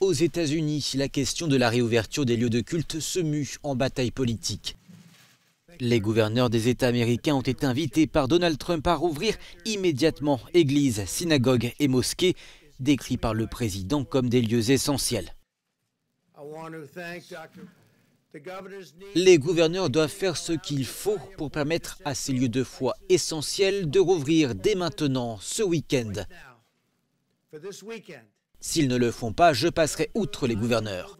Aux États-Unis, la question de la réouverture des lieux de culte se mue en bataille politique. Les gouverneurs des États américains ont été invités par Donald Trump à rouvrir immédiatement églises, synagogues et mosquées, décrits par le président comme des lieux essentiels. Les gouverneurs doivent faire ce qu'il faut pour permettre à ces lieux de foi essentiels de rouvrir dès maintenant, ce week-end. S'ils ne le font pas, je passerai outre les gouverneurs.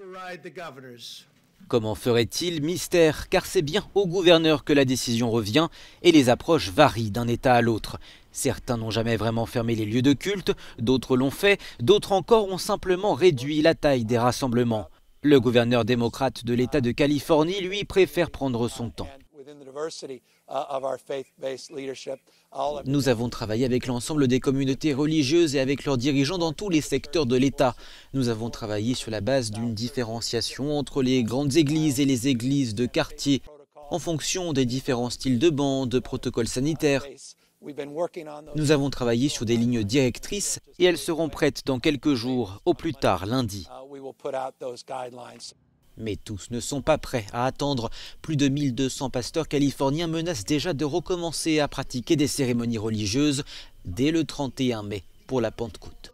Comment ferait-il Mystère, car c'est bien aux gouverneurs que la décision revient et les approches varient d'un État à l'autre. Certains n'ont jamais vraiment fermé les lieux de culte, d'autres l'ont fait, d'autres encore ont simplement réduit la taille des rassemblements. Le gouverneur démocrate de l'État de Californie, lui, préfère prendre son temps. Uh, Nous avons travaillé avec l'ensemble des communautés religieuses et avec leurs dirigeants dans tous les secteurs de l'État. Nous avons travaillé sur la base d'une différenciation entre les grandes églises et les églises de quartier, en fonction des différents styles de bancs, de protocoles sanitaires. Nous avons travaillé sur des lignes directrices et elles seront prêtes dans quelques jours, au plus tard lundi. Uh, mais tous ne sont pas prêts à attendre. Plus de 1200 pasteurs californiens menacent déjà de recommencer à pratiquer des cérémonies religieuses dès le 31 mai pour la Pentecôte.